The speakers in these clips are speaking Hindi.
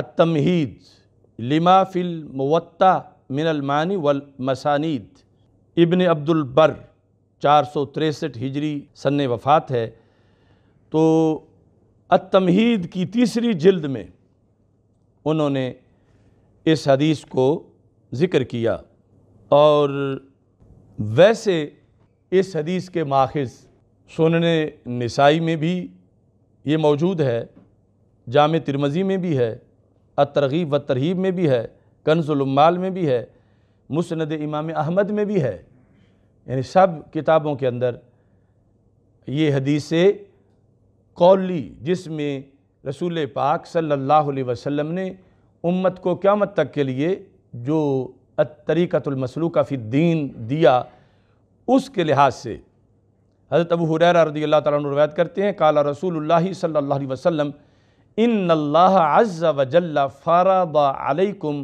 अतमहीद लिमा फ़िल मिनलमानी वल मसानीद इबन अब्दुलबर चार सौ तिरसठ हिजरी सन्न वफ़ात है तो अतमहीद की तीसरी जल्द में उन्होंने इस हदीस को ज़िक्र किया और वैसे इस हदीस के माखज़ सुनन नसाई में भी ये मौजूद है जाम तिरमज़ी में भी है तरगीब व तरहीब में भी है कन्जुलमाल में भी है मुसंद इमाम अहमद में भी है यानी सब किताबों के अंदर ये हदीस कौली जिसमें रसूल पाक सल्लल्लाहु अलैहि वसल्लम ने उम्मत को क़्यामत तक के लिए जो फिर दीन दिया उसके लिहाज से हज़रत अबू हुरैरा रदी अल्लाह तवायत करते हैं काला रसूल सल्ला वसम इन अज़्ज़ वजल्ला फ़ारदा अलैकुम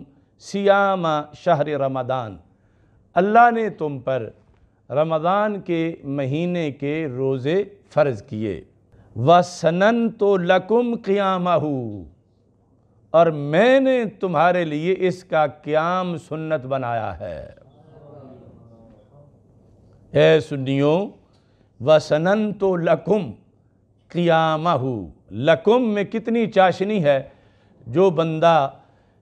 सियाम शहर रमदान अल्लाह ने तुम पर रमदान के महीने के रोज़े फ़र्ज़ किए व सनन तो लकुम क़्याम और मैंने तुम्हारे लिए इसका क्याम सुन्नत बनाया है ए सुनियो व सनन तो लकुम क़्याम लकुम में कितनी चाशनी है जो बंदा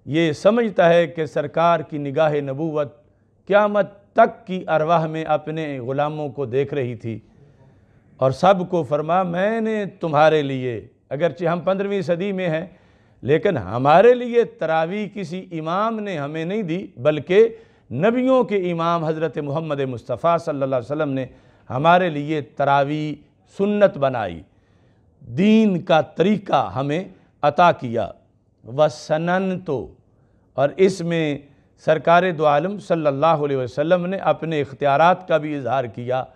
ये समझता है कि सरकार की निगाह नबूवत क़्यामत तक की अरवाह में अपने ग़ुलामों को देख रही थी और सब को फरमा मैंने तुम्हारे लिए अगरचे हम पंद्रहवीं सदी में हैं लेकिन हमारे लिए तरावी किसी इमाम ने हमें नहीं दी बल्कि नबियों के इमाम हज़रत मोहम्मद मुस्तफ़ा सल्ला वसम ने हमारे लिए तरावी सुन्नत बनाई दीन का तरीका हमें अता किया वसनन तो और इसमें सरकार दो आलम सल्लल्लाहु अलैहि वसल्लम ने अपने इख्तियार का भी इजहार किया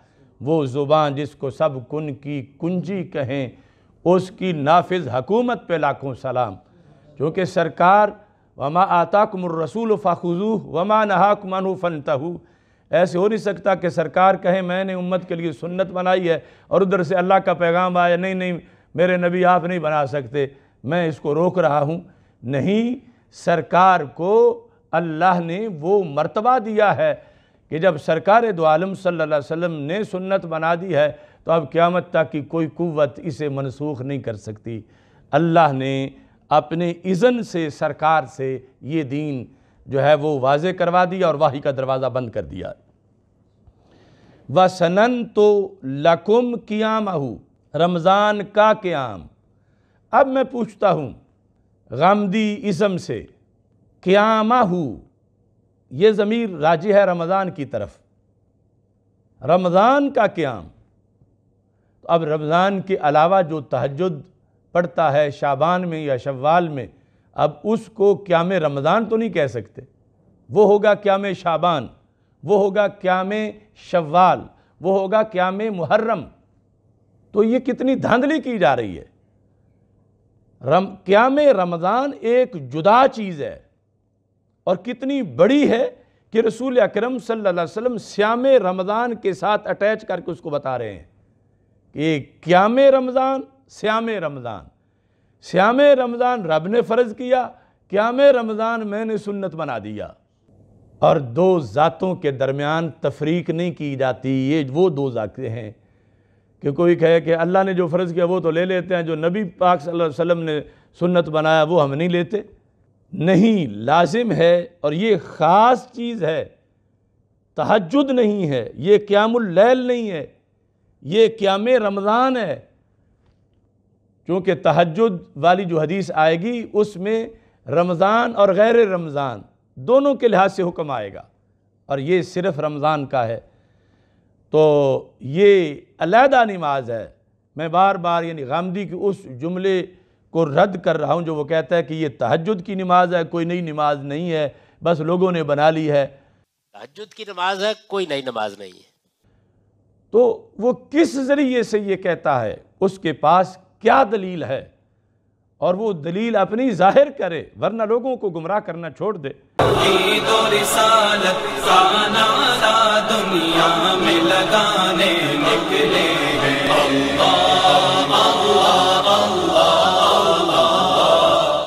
वो ज़ुबान जिसको सब कुन की कुंजी कहें उसकी नाफिज हकूमत पे लाखों सलाम क्योंकि सरकार वमा आताकुमरसूल फ़ाखुजू वमा फ़नता हूँ ऐसे हो नहीं सकता कि सरकार कहे मैंने उम्मत के लिए सुन्नत बनाई है और उधर से अल्लाह का पैगाम आया नहीं नहीं मेरे नबी आप नहीं बना सकते मैं इसको रोक रहा हूँ नहीं सरकार को अल्लाह ने वो मर्तबा दिया है कि जब सरकार दो आलम सल्ला वसम ने सुन्नत बना दी है तो अब क़्यामत तक की कोई कुत इसे मनसूख नहीं कर सकती अल्लाह ने अपने इज़न से सरकार से ये दीन जो है वो वाज करवा दिया और वाही का दरवाज़ा बंद कर दिया वसनन तो लकुम महू रमज़ान का क़्याम अब मैं पूछता हूँ गमदी इसम से क़्यामा हु ये ज़मीर राजी है रमज़ान की तरफ रमज़ान का क़्याम तो अब रमज़ान के अलावा जो तहजद पड़ता है शाबान में या शवाल में अब उसको क्याम रमज़ान तो नहीं कह सकते वो होगा क्याम शाबान वो होगा क्याम शवाल वो होगा क्याम मुहर्रम तो ये कितनी धांधली की जा रही है रम क्या में रमज़ान एक जुदा चीज़ है और कितनी बड़ी है कि रसूल अकरम अलैहि वसल्लम श्याम रमज़ान के साथ अटैच करके उसको बता रहे हैं कि क्याम रमज़ान श्याम रमज़ान श्याम रमज़ान रब ने फ़र्ज़ किया क्याम रमज़ान मैंने सुन्नत बना दिया और दो ज़ातों के दरमियान तफरीक नहीं की जाती ये वो दो जाते हैं कि कोई कहे कि अल्लाह ने जो फ़र्ज़ किया वो तो ले लेते हैं जो नबी पाक वसल्लम ने सुन्नत बनाया वो हम नहीं लेते नहीं लाजिम है और ये ख़ास चीज़ है तहजद नहीं है ये क्यामुल्लैल नहीं है ये क्याम रमज़ान है क्योंकि तहजद वाली जो हदीस आएगी उसमें रमज़ान और गैर रमज़ान दोनों के लिहाज से हुक्म आएगा और ये सिर्फ़ रमज़ान का है तो ये अलहदा नमाज है मैं बार बार यानी गांधी की उस जुमले को रद्द कर रहा हूँ जो वो कहता है कि ये तहजद की नमाज है कोई नई नमाज नहीं है बस लोगों ने बना ली है तहजद की नमाज है कोई नई नमाज नहीं है तो वो किस ज़रिए से ये कहता है उसके पास क्या दलील है और वो दलील अपनी जाहिर करे वरना लोगों को गुमराह करना छोड़ दे